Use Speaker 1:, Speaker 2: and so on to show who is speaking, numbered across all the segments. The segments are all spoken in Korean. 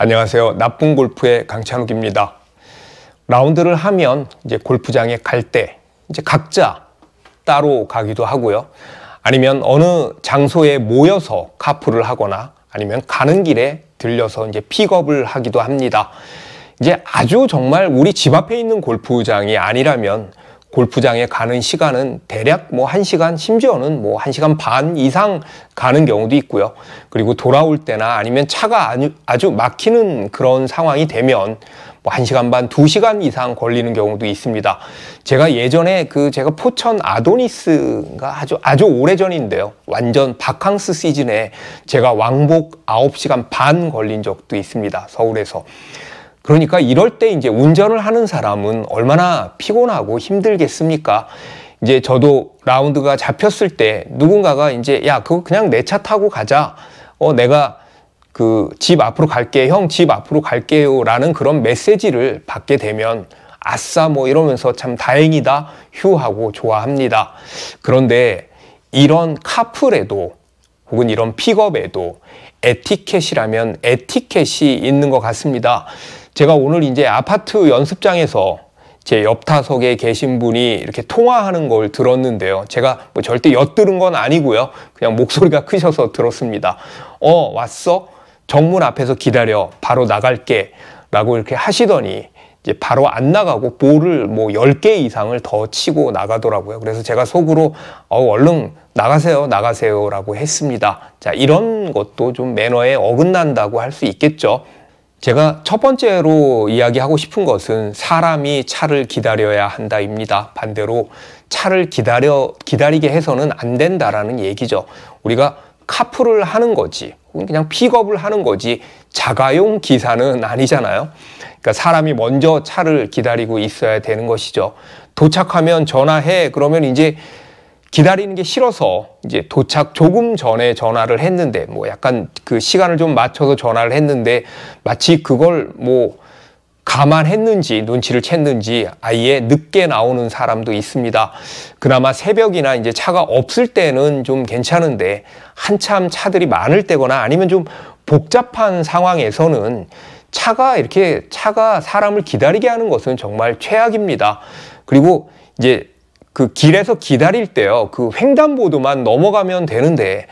Speaker 1: 안녕하세요. 나쁜 골프의 강찬욱입니다. 라운드를 하면 이제 골프장에 갈 때 이제 각자 따로 가기도 하고요. 아니면 어느 장소에 모여서 카풀을 하거나 아니면 가는 길에 들려서 이제 픽업을 하기도 합니다. 이제 아주 정말 우리 집 앞에 있는 골프장이 아니라면 골프장에 가는 시간은 대략 뭐 1시간, 심지어는 뭐 1시간 반 이상 가는 경우도 있고요. 그리고 돌아올 때나 아니면 차가 아주, 막히는 그런 상황이 되면 뭐 1시간 반, 2시간 이상 걸리는 경우도 있습니다. 제가 예전에 그 제가 포천 아도니스가 아주 아주 오래전인데요. 완전 바캉스 시즌에 제가 왕복 9시간 반 걸린 적도 있습니다. 서울에서. 그러니까 이럴 때 이제 운전을 하는 사람은 얼마나 피곤하고 힘들겠습니까? 이제 저도 라운드가 잡혔을 때 누군가가 이제 야 그거 그냥 내 차 타고 가자. 어 내가 그 집 앞으로 갈게 형 집 앞으로 갈게요라는 그런 메시지를 받게 되면 아싸 뭐 이러면서 참 다행이다 휴 하고 좋아합니다. 그런데 이런 카풀에도 혹은 이런 픽업에도 에티켓이라면 에티켓이 있는 것 같습니다. 제가 오늘 이제 아파트 연습장에서 제옆 타석에 계신 분이 이렇게 통화하는 걸 들었는데요. 제가 뭐 절대 엿들은 건 아니고요. 그냥 목소리가 크셔서 들었습니다. 어, 왔어? 정문 앞에서 기다려. 바로 나갈게. 라고 이렇게 하시더니 이제 바로 안 나가고 볼을 뭐 10개 이상을 더 치고 나가더라고요. 그래서 제가 속으로 어, 얼른 나가세요, 나가세요라고 했습니다. 자, 이런 것도 좀 매너에 어긋난다고 할 수 있겠죠. 제가 첫 번째로 이야기하고 싶은 것은 사람이 차를 기다려야 한다입니다. 반대로 차를 기다려, 기다리게 해서는 안 된다라는 얘기죠. 우리가 카풀을 하는 거지, 그냥 픽업을 하는 거지, 자가용 기사는 아니잖아요. 그러니까 사람이 먼저 차를 기다리고 있어야 되는 것이죠. 도착하면 전화해. 그러면 이제 기다리는 게 싫어서 이제 도착 조금 전에 전화를 했는데 뭐 약간 그 시간을 좀 맞춰서 전화를 했는데 마치 그걸 뭐 감안했는지 눈치를 챘는지 아예 늦게 나오는 사람도 있습니다. 그나마 새벽이나 이제 차가 없을 때는 좀 괜찮은데 한참 차들이 많을 때거나 아니면 좀 복잡한 상황에서는 차가 이렇게 차가 사람을 기다리게 하는 것은 정말 최악입니다. 그리고 이제 그 길에서 기다릴 때요. 그 횡단보도만 넘어가면 되는데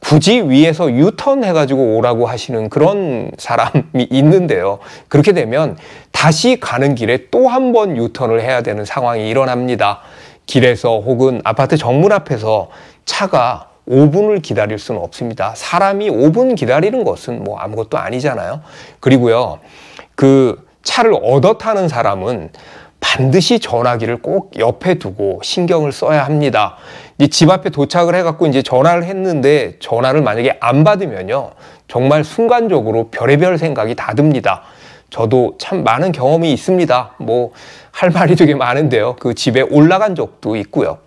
Speaker 1: 굳이 위에서 유턴 해가지고 오라고 하시는 그런 사람이 있는데요. 그렇게 되면 다시 가는 길에 또 한 번 유턴을 해야 되는 상황이 일어납니다. 길에서 혹은 아파트 정문 앞에서 차가 5분을 기다릴 수는 없습니다. 사람이 5분 기다리는 것은 뭐 아무것도 아니잖아요. 그리고요, 그 차를 얻어 타는 사람은 반드시 전화기를 꼭 옆에 두고 신경을 써야 합니다. 이제 집 앞에 도착을 해갖고 이제 전화를 했는데 전화를 만약에 안 받으면요. 정말 순간적으로 별의별 생각이 다 듭니다. 저도 참 많은 경험이 있습니다. 뭐, 할 말이 되게 많은데요. 그 집에 올라간 적도 있고요.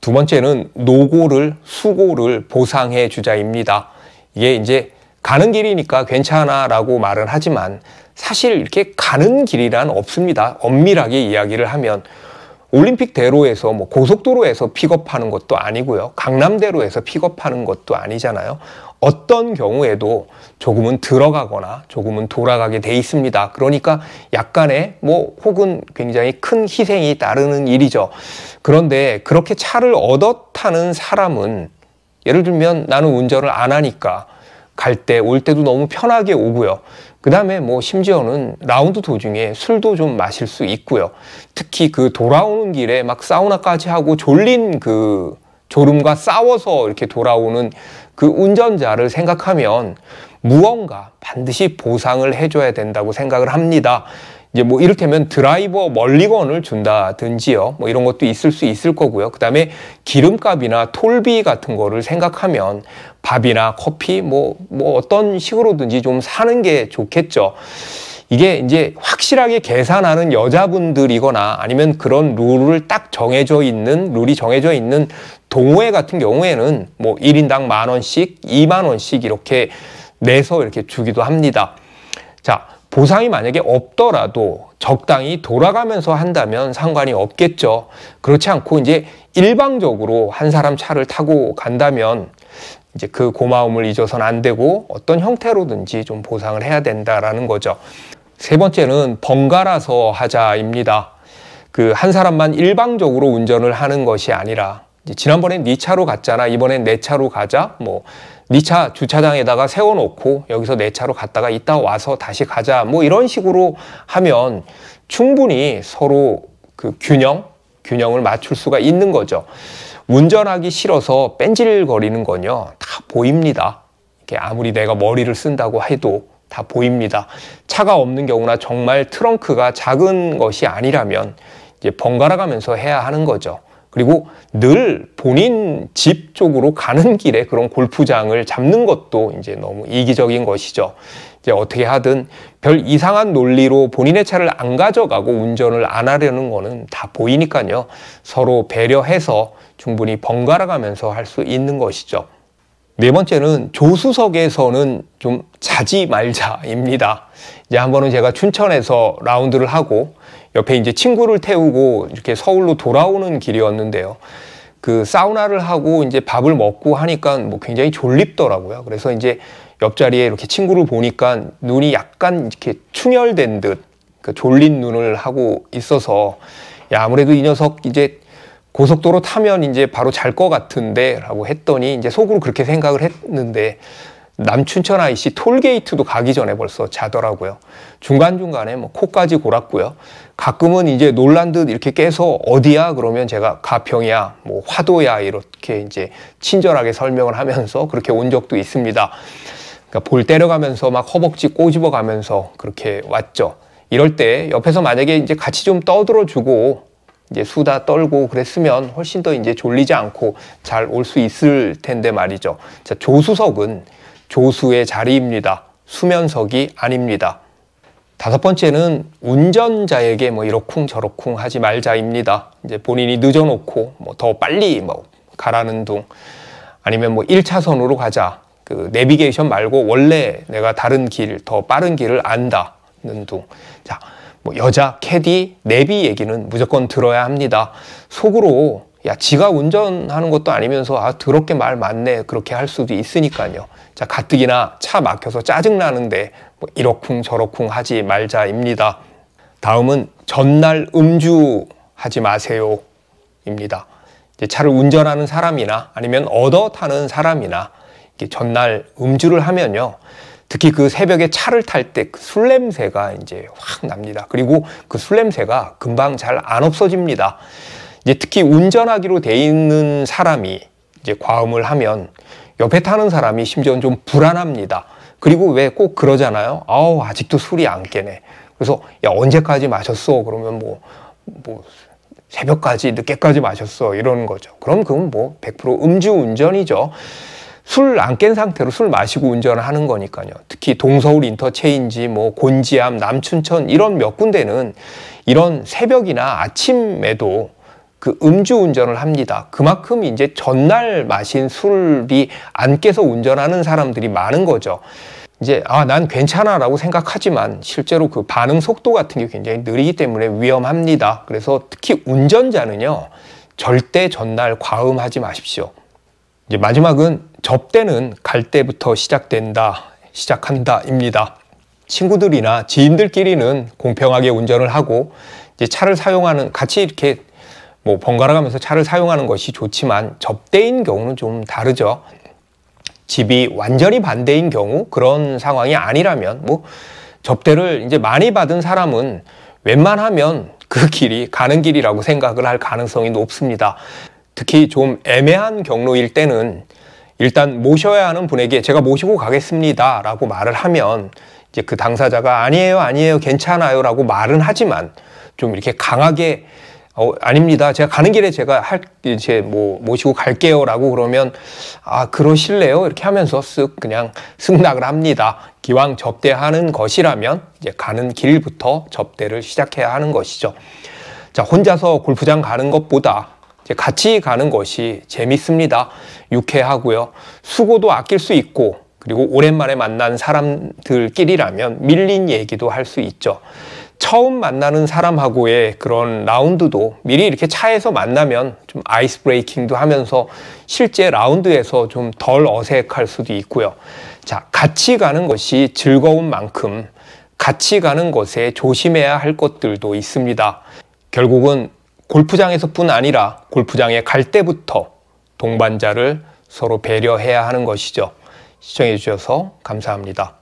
Speaker 1: 두 번째는 노고를, 수고를 보상해 주자입니다. 이게 이제 가는 길이니까 괜찮아 라고 말은 하지만 사실 이렇게 가는 길이란 없습니다. 엄밀하게 이야기를 하면 올림픽 대로에서 뭐 고속도로에서 픽업하는 것도 아니고요. 강남대로에서 픽업하는 것도 아니잖아요. 어떤 경우에도 조금은 들어가거나 조금은 돌아가게 돼 있습니다. 그러니까 약간의 뭐 혹은 굉장히 큰 희생이 따르는 일이죠. 그런데 그렇게 차를 얻어 타는 사람은 예를 들면 나는 운전을 안 하니까 갈 때, 올 때도 너무 편하게 오고요. 그 다음에 뭐 심지어는 라운드 도중에 술도 좀 마실 수 있고요. 특히 그 돌아오는 길에 막 사우나까지 하고 졸린 그 졸음과 싸워서 이렇게 돌아오는 그 운전자를 생각하면 무언가 반드시 보상을 해줘야 된다고 생각을 합니다. 이제 뭐 이를테면 드라이버 멀리건을 준다든지요. 뭐 이런 것도 있을 수 있을 거고요. 그다음에 기름값이나 톨비 같은 거를 생각하면 밥이나 커피 뭐뭐 뭐 어떤 식으로든지 좀 사는 게 좋겠죠. 이게 이제 확실하게 계산하는 여자분들이거나 아니면 그런 룰을 딱 정해져 있는 룰이 정해져 있는 동호회 같은 경우에는 뭐 1인당 만 원씩, 2만 원씩 이렇게 내서 이렇게 주기도 합니다. 자, 보상이 만약에 없더라도 적당히 돌아가면서 한다면 상관이 없겠죠. 그렇지 않고 이제 일방적으로 한 사람 차를 타고 간다면 이제 그 고마움을 잊어서는 안 되고 어떤 형태로든지 좀 보상을 해야 된다라는 거죠. 세 번째는 번갈아서 하자입니다. 그 한 사람만 일방적으로 운전을 하는 것이 아니라 지난번엔 네 차로 갔잖아. 이번엔 내 네 차로 가자. 뭐 네 차 주차장에다가 세워놓고 여기서 내 네 차로 갔다가 이따 와서 다시 가자. 뭐 이런 식으로 하면 충분히 서로 그 균형, 균형을 맞출 수가 있는 거죠. 운전하기 싫어서 뺀질거리는 건요. 다 보입니다. 이렇게 아무리 내가 머리를 쓴다고 해도 다 보입니다. 차가 없는 경우나 정말 트렁크가 작은 것이 아니라면 이제 번갈아 가면서 해야 하는 거죠. 그리고 늘 본인 집 쪽으로 가는 길에 그런 골프장을 잡는 것도 이제 너무 이기적인 것이죠. 이제 어떻게 하든 별 이상한 논리로 본인의 차를 안 가져가고 운전을 안 하려는 거는 다 보이니까요. 서로 배려해서 충분히 번갈아 가면서 할 수 있는 것이죠. 네 번째는 조수석에서는 좀 자지 말자입니다. 이제 한 번은 제가 춘천에서 라운드를 하고 옆에 이제 친구를 태우고 이렇게 서울로 돌아오는 길이었는데요. 그 사우나를 하고 이제 밥을 먹고 하니까 뭐 굉장히 졸립더라고요. 그래서 이제 옆자리에 이렇게 친구를 보니까 눈이 약간 이렇게 충혈된 듯 그 졸린 눈을 하고 있어서 야 아무래도 이 녀석 이제 고속도로 타면 이제 바로 잘 것 같은데라고 했더니 이제 속으로 그렇게 생각을 했는데 남춘천 IC 톨게이트도 가기 전에 벌써 자더라고요. 중간중간에 뭐 코까지 골았고요. 가끔은 이제 놀란 듯 이렇게 깨서 어디야? 그러면 제가 가평이야, 뭐 화도야 이렇게 이제 친절하게 설명을 하면서 그렇게 온 적도 있습니다. 그러니까 볼 때려가면서 막 허벅지 꼬집어 가면서 그렇게 왔죠. 이럴 때 옆에서 만약에 이제 같이 좀 떠들어 주고 이제 수다 떨고 그랬으면 훨씬 더 이제 졸리지 않고 잘 올 수 있을 텐데 말이죠. 자, 조수석은 조수의 자리입니다. 수면석이 아닙니다. 다섯 번째는 운전자에게 뭐 이러쿵 저러쿵 하지 말자입니다. 이제 본인이 늦어놓고 뭐 더 빨리 뭐 가라는 둥 아니면 뭐 1차선으로 가자. 그 내비게이션 말고 원래 내가 다른 길, 더 빠른 길을 안다는 둥. 자, 뭐 여자, 캐디, 내비 얘기는 무조건 들어야 합니다. 속으로 야, 지가 운전하는 것도 아니면서 아, 더럽게 말 많네. 그렇게 할 수도 있으니까요. 자, 가뜩이나 차 막혀서 짜증나는데 뭐 이러쿵 저러쿵 하지 말자입니다. 다음은 전날 음주 하지 마세요. 입니다. 이제 차를 운전하는 사람이나 아니면 얻어 타는 사람이나 전날 음주를 하면요. 특히 그 새벽에 차를 탈 때 그 술 냄새가 이제 확 납니다. 그리고 그 술 냄새가 금방 잘 안 없어집니다. 이제 특히 운전하기로 돼 있는 사람이 이제 과음을 하면 옆에 타는 사람이 심지어는 좀 불안합니다. 그리고 왜 꼭 그러잖아요. 아우 아직도 술이 안 깨네. 그래서 야 언제까지 마셨어? 그러면 뭐뭐 뭐 새벽까지 늦게까지 마셨어 이런 거죠. 그럼 그건 뭐 100% 음주 운전이죠. 술 안 깬 상태로 술 마시고 운전을 하는 거니까요. 특히 동서울 인터체인지 뭐 곤지암, 남춘천 이런 몇 군데는 이런 새벽이나 아침에도 그 음주운전을 합니다. 그만큼 이제 전날 마신 술이 안 깨서 운전하는 사람들이 많은 거죠. 이제 아 난 괜찮아 라고 생각하지만 실제로 그 반응 속도 같은 게 굉장히 느리기 때문에 위험합니다. 그래서 특히 운전자는요. 절대 전날 과음하지 마십시오. 이제 마지막은 접대는 갈 때부터 시작된다, 시작한다입니다. 친구들이나 지인들끼리는 공평하게 운전을 하고 이제 차를 사용하는 같이 이렇게 뭐 번갈아 가면서 차를 사용하는 것이 좋지만 접대인 경우는 좀 다르죠. 집이 완전히 반대인 경우 그런 상황이 아니라면 뭐 접대를 이제 많이 받은 사람은 웬만하면 그 길이 가는 길이라고 생각을 할 가능성이 높습니다. 특히 좀 애매한 경로일 때는 일단 모셔야 하는 분에게 제가 모시고 가겠습니다 라고 말을 하면 이제 그 당사자가 아니에요 아니에요 괜찮아요 라고 말은 하지만 좀 이렇게 강하게 어, 아닙니다. 제가 가는 길에 제가 할, 이제 뭐 모시고 갈게요. 라고 그러면, 아, 그러실래요? 이렇게 하면서 쓱 그냥 승낙을 합니다. 기왕 접대하는 것이라면 이제 가는 길부터 접대를 시작해야 하는 것이죠. 자, 혼자서 골프장 가는 것보다 같이 가는 것이 재밌습니다. 유쾌하고요. 수고도 아낄 수 있고, 그리고 오랜만에 만난 사람들끼리라면 밀린 얘기도 할 수 있죠. 처음 만나는 사람하고의 그런 라운드도 미리 이렇게 차에서 만나면 좀 아이스 브레이킹도 하면서 실제 라운드에서 좀 덜 어색할 수도 있고요. 자, 같이 가는 것이 즐거운 만큼 같이 가는 것에 조심해야 할 것들도 있습니다. 결국은 골프장에서뿐 아니라 골프장에 갈 때부터 동반자를 서로 배려해야 하는 것이죠. 시청해 주셔서 감사합니다.